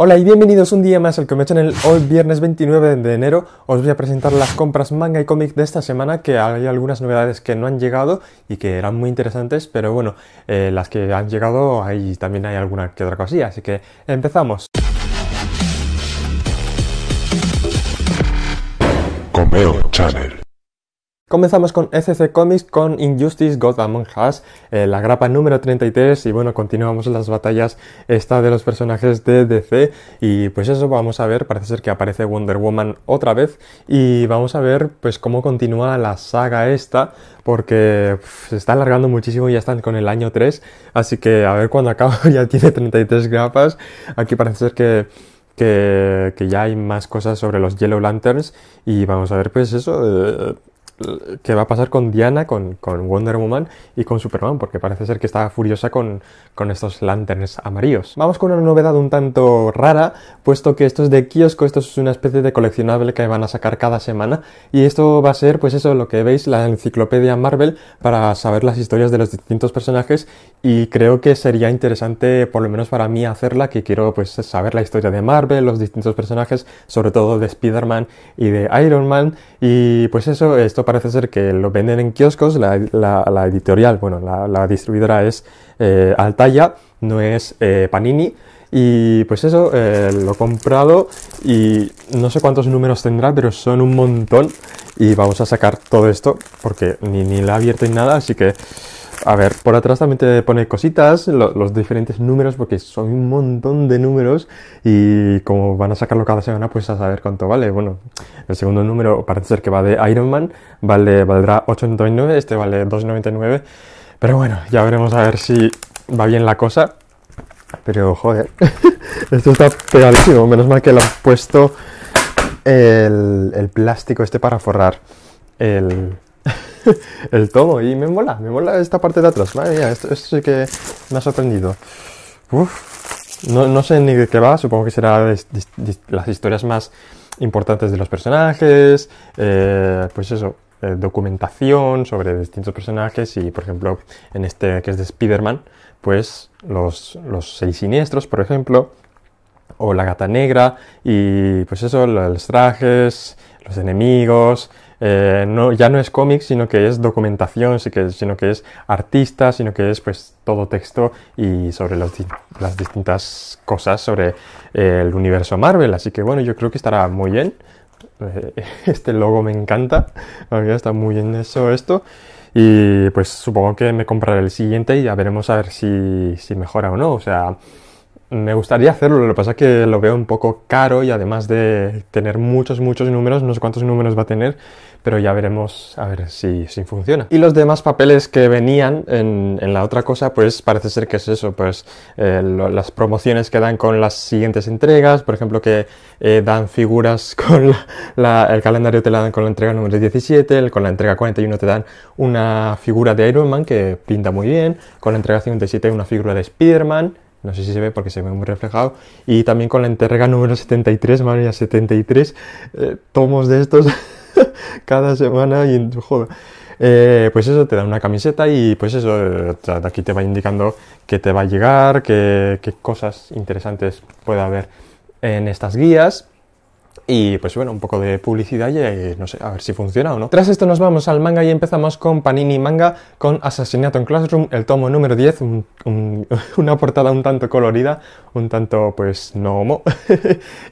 Hola y bienvenidos un día más al en Channel. Hoy viernes 29 de enero os voy a presentar las compras manga y cómic de esta semana, que hay algunas novedades que no han llegado y que eran muy interesantes, pero bueno, eh, las que han llegado ahí también hay alguna que otra cosilla, así que empezamos. Comeo Channel. Comenzamos con SC Comics con Injustice God Among Us, eh, la grapa número 33 y bueno, continuamos las batallas esta de los personajes de DC y pues eso vamos a ver, parece ser que aparece Wonder Woman otra vez y vamos a ver pues cómo continúa la saga esta porque se está alargando muchísimo, y ya están con el año 3, así que a ver cuando acaba, ya tiene 33 grapas, aquí parece ser que ya hay más cosas sobre los Yellow Lanterns y vamos a ver pues eso, eh, qué va a pasar con Diana, con, Wonder Woman y con Superman, porque parece ser que está furiosa con, con estos lanternes amarillos. Vamos con una novedad un tanto rara, puesto que esto es de kiosco, esto es una especie de coleccionable que van a sacar cada semana, y esto va a ser, pues eso, lo que veis, la enciclopedia Marvel para saber las historias de los distintos personajes, y creo que sería interesante, por lo menos para mí, hacerla, que quiero, pues, saber la historia de Marvel, los distintos personajes, sobre todo de Spider-Man y de Iron Man, y pues eso, esto parece ser que lo venden en kioscos, la, editorial, bueno, la, distribuidora es eh, Altaya, no es eh, Panini. Y pues eso, eh, lo he comprado y no sé cuántos números tendrá, pero son un montón. Y vamos a sacar todo esto, porque ni, ni la he abierto ni nada, así que a ver, por atrás también te pone cositas, los diferentes números, porque son un montón de números y como van a sacarlo cada semana, pues a saber cuánto vale. Bueno, el segundo número parece ser que va de Iron Man, vale, valdrá 8,99, este vale 2,99. Pero bueno, ya veremos a ver si va bien la cosa. Pero joder, esto está pegadísimo. Menos mal que le han puesto el plástico este para forrar el, el tomo Y me mola, me mola esta parte de atrás. Madre esto, sí que me ha sorprendido. no, sé ni de qué va, supongo que será las historias más importantes de los personajes, eh, pues eso, eh, documentación sobre distintos personajes y, por ejemplo, en este que es de Spider-Man, pues los, los seis siniestros, por ejemplo, o la gata negra y pues eso, los trajes, los enemigos, eh, no, ya no es cómic, sino que es documentación, sino que es artista, sino que es pues todo texto y sobre las distintas cosas sobre el universo Marvel. Así que bueno, yo creo que estará muy bien. Eh, este logo me encanta, está muy bien eso, esto. Y pues supongo que me compraré el siguiente y ya veremos a ver si, si mejora o no. O sea, me gustaría hacerlo, lo que pasa es que lo veo un poco caro y además de tener muchos, muchos números, no sé cuántos números va a tener, pero ya veremos a ver si, funciona. Y los demás papeles que venían en, la otra cosa, pues parece ser que es eso, pues eh, las promociones que dan con las siguientes entregas, por ejemplo que eh, dan figuras con la, el calendario te la dan con la entrega número 17, con la entrega 41 te dan una figura de Iron Man que pinta muy bien, con la entrega 57 una figura de Spider-Man, no sé si se ve porque se ve muy reflejado, y también con la entrega número 73, María 73 eh, tomos de estos cada semana y en joder. Eh, pues eso, te da una camiseta y pues eso, eh, aquí te va indicando que te va a llegar, qué cosas interesantes puede haber en estas guías. Y pues bueno, un poco de publicidad y eh, no sé, a ver si funciona o no. Tras esto nos vamos al manga y empezamos con Panini Manga con Asesinato en Classroom, el tomo número 10, una portada un tanto colorida, un tanto pues no homo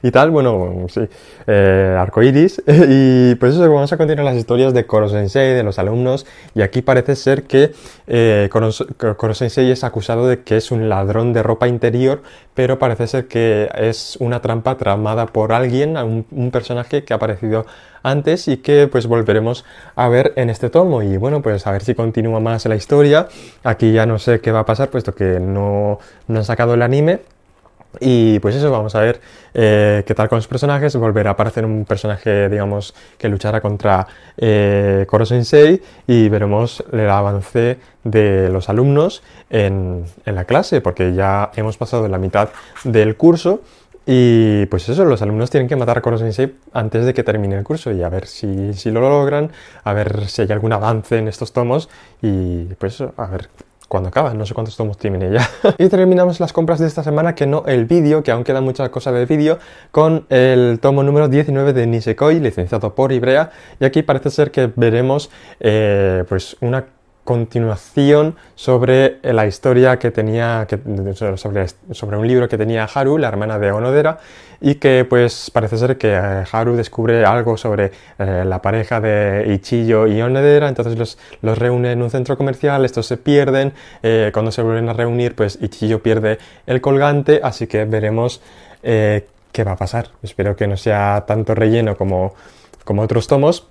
y tal, bueno, sí, eh, arcoiris. y pues eso, vamos a continuar las historias de Koro Sensei, de los alumnos, y aquí parece ser que eh, Koro, Sensei es acusado de que es un ladrón de ropa interior, pero parece ser que es una trampa tramada por alguien, a un un personaje que ha aparecido antes y que pues volveremos a ver en este tomo. Y bueno, pues a ver si continúa más la historia. Aquí ya no sé qué va a pasar, puesto que no, han sacado el anime. Y pues eso, vamos a ver eh, qué tal con los personajes. Volverá a aparecer un personaje, digamos, que luchará contra eh, Koro y veremos el avance de los alumnos en, en la clase, porque ya hemos pasado la mitad del curso y pues eso, los alumnos tienen que matar a Sensei antes de que termine el curso y a ver si, lo logran, a ver si hay algún avance en estos tomos y pues a ver cuando acaban, no sé cuántos tomos tienen ya. y terminamos las compras de esta semana, que no el vídeo, que aún queda mucha cosa del vídeo, con el tomo número 19 de Nisekoi, licenciado por Ibrea, y aquí parece ser que veremos eh, pues una continuación sobre la historia que tenía, sobre, sobre, un libro que tenía Haru, la hermana de Onodera, y que pues parece ser que eh, Haru descubre algo sobre eh, la pareja de Ichillo y Onodera, entonces los, los reúne en un centro comercial, estos se pierden, eh, cuando se vuelven a reunir pues Ichiyo pierde el colgante, así que veremos qué va a pasar. Espero que no sea tanto relleno como, como otros tomos,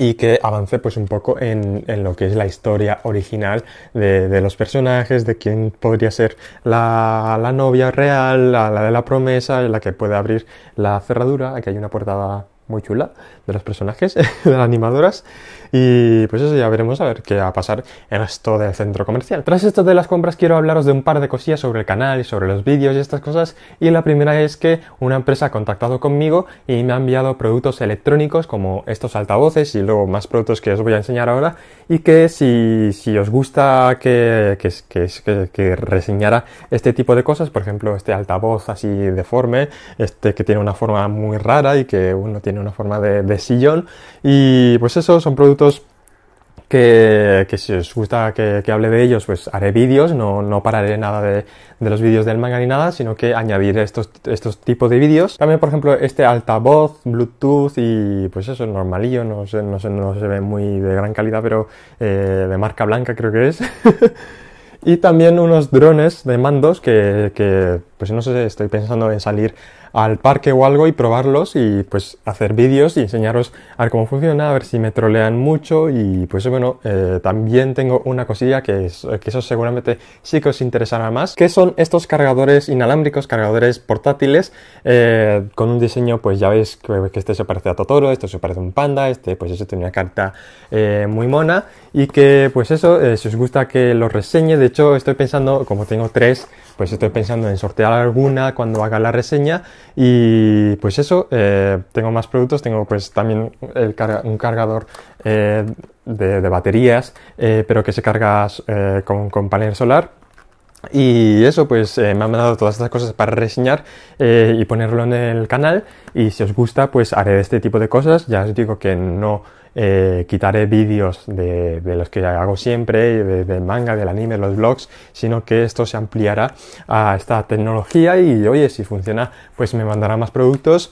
y que avance pues un poco en, lo que es la historia original de, de, los personajes, de quién podría ser la, novia real, la, la, de la promesa, la que puede abrir la cerradura, aquí hay una portada muy chula de los personajes, de las animadoras. Y pues eso ya veremos a ver qué va a pasar en esto del centro comercial. Tras esto de las compras quiero hablaros de un par de cosillas sobre el canal y sobre los vídeos y estas cosas. Y la primera es que una empresa ha contactado conmigo y me ha enviado productos electrónicos como estos altavoces y luego más productos que os voy a enseñar ahora. Y que si, os gusta que, que, que, que reseñara este tipo de cosas, por ejemplo este altavoz así deforme, este que tiene una forma muy rara y que uno tiene una forma de, de sillón. Y pues eso son productos que, si os gusta que, hable de ellos, pues haré vídeos, no, no pararé nada de, los vídeos del manga ni nada, sino que añadiré estos, estos tipos de vídeos. También, por ejemplo, este altavoz, Bluetooth y pues eso, normalillo, no, sé, no, no se ve muy de gran calidad, pero eh, de marca blanca creo que es. y también unos drones de mandos que pues no sé, estoy pensando en salir al parque o algo y probarlos y pues hacer vídeos y enseñaros a ver cómo funciona, a ver si me trolean mucho y pues bueno, eh, también tengo una cosilla que, eso seguramente sí que os interesará más, que son estos cargadores inalámbricos, cargadores portátiles eh, con un diseño pues ya veis que, este se parece a Totoro, este se parece a un panda, este pues eso tiene una carta eh, muy mona y que pues eso, si os gusta que lo reseñe, de hecho estoy pensando, como tengo tres, pues estoy pensando en sortear alguna cuando haga la reseña y pues eso, eh, tengo más productos, tengo pues también un cargador eh, de, baterías, eh, pero que se carga con, con panel solar y eso, pues eh, me han mandado todas estas cosas para reseñar eh, y ponerlo en el canal. Y si os gusta, pues haré este tipo de cosas. Ya os digo que no eh, quitaré vídeos de, los que hago siempre, del manga, del anime, los vlogs, sino que esto se ampliará a esta tecnología. Y oye, si funciona, pues me mandará más productos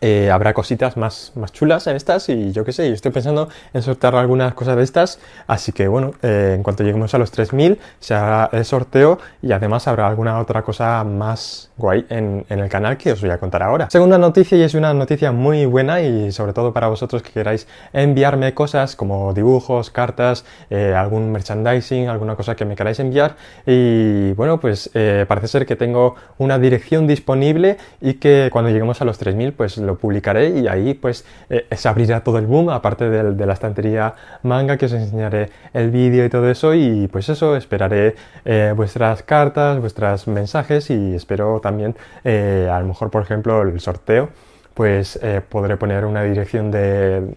eh, habrá cositas más, más chulas en estas y yo qué sé, yo estoy pensando en sortear algunas cosas de estas, así que bueno, eh, en cuanto lleguemos a los 3000 se hará el sorteo y además habrá alguna otra cosa más guay en, el canal que os voy a contar ahora. Segunda noticia y es una noticia muy buena y sobre todo para vosotros que queráis enviarme cosas como dibujos, cartas, eh, algún merchandising, alguna cosa que me queráis enviar y bueno, pues parece ser que tengo una dirección disponible y que cuando lleguemos a los 3000 pues lo publicaré y ahí pues eh, se abrirá todo el boom, aparte de, la estantería manga que os enseñaré el vídeo y todo eso y pues eso, esperaré eh, vuestras cartas, vuestros mensajes y espero también eh, a lo mejor por ejemplo el sorteo pues podré poner una dirección de,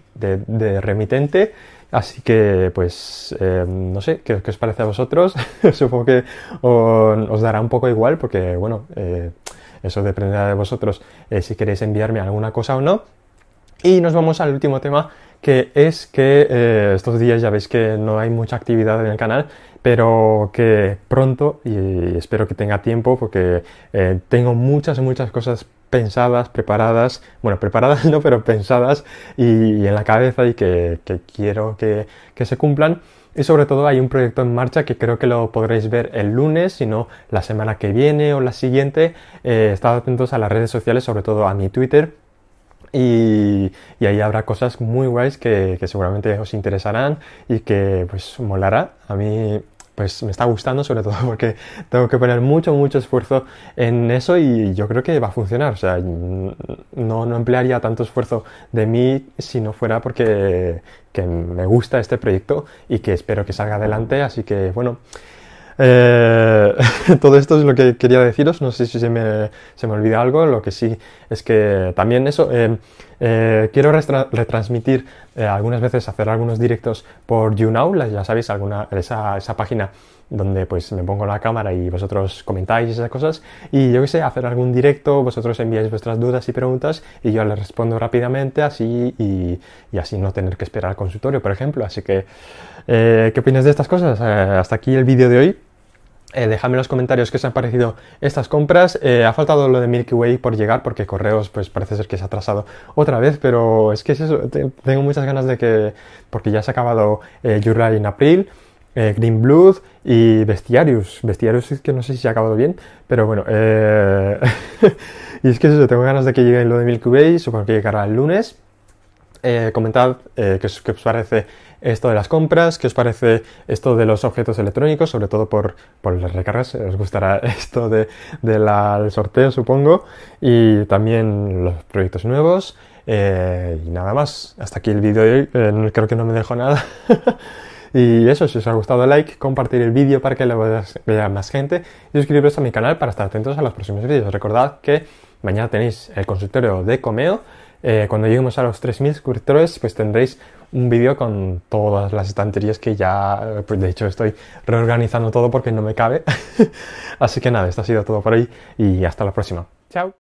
remitente Así que, pues, no sé, ¿qué, os parece a vosotros? Supongo que os, dará un poco igual porque, bueno, eso dependerá de vosotros eh, si queréis enviarme alguna cosa o no. Y nos vamos al último tema, que es que eh, estos días ya veis que no hay mucha actividad en el canal, pero que pronto, y espero que tenga tiempo, porque eh, tengo muchas, muchas cosas pensadas, preparadas, bueno, preparadas no, pero pensadas y, en la cabeza y que, quiero que se cumplan. Y sobre todo hay un proyecto en marcha que creo que lo podréis ver el lunes, si no la semana que viene o la siguiente. Eh, estad atentos a las redes sociales, sobre todo a mi Twitter. Y, ahí habrá cosas muy guays que, que, seguramente os interesarán y que pues molará. A mí pues me está gustando sobre todo porque tengo que poner mucho, mucho esfuerzo en eso y yo creo que va a funcionar. O sea, no, emplearía tanto esfuerzo de mí si no fuera porque que me gusta este proyecto y que espero que salga adelante. Así que bueno, eh, todo esto es lo que quería deciros. No sé si se me, se me olvida algo. Lo que sí es que también eso... Eh, eh, quiero retransmitir eh, algunas veces, hacer algunos directos por YouNow, ya sabéis, alguna, esa, página donde pues, me pongo la cámara y vosotros comentáis esas cosas y yo qué sé, hacer algún directo, vosotros enviáis vuestras dudas y preguntas y yo les respondo rápidamente así y, así no tener que esperar al consultorio, por ejemplo. Así que, eh, ¿qué opinas de estas cosas? hasta aquí el vídeo de hoy. Eh, dejadme en los comentarios qué os han parecido estas compras. Eh, ha faltado lo de Milky Way por llegar porque Correos pues parece ser que se ha atrasado otra vez, pero es que es eso. tengo muchas ganas de que, porque ya se ha acabado eh, en abril, eh, Green Blood y Bestiarius. Bestiarius es que no sé si se ha acabado bien, pero bueno. Eh, y es que es eso, tengo ganas de que llegue lo de Milky Way, supongo que llegará el lunes. Eh, comentad eh, qué, os, parece esto de las compras, qué os parece esto de los objetos electrónicos, sobre todo por, por las recargas, os gustará esto del sorteo supongo, y también los proyectos nuevos. Eh, y nada más, hasta aquí el vídeo de hoy, creo que no me dejo nada. y eso, si os ha gustado, like, compartir el vídeo para que lo vea más gente y suscribiros a mi canal para estar atentos a los próximos vídeos. Recordad que mañana tenéis el consultorio de Comeo eh, cuando lleguemos a los 3.000 suscriptores, pues tendréis un vídeo con todas las estanterías que ya, eh, pues de hecho estoy reorganizando todo porque no me cabe. Así que nada, esto ha sido todo por hoy y hasta la próxima. Chao.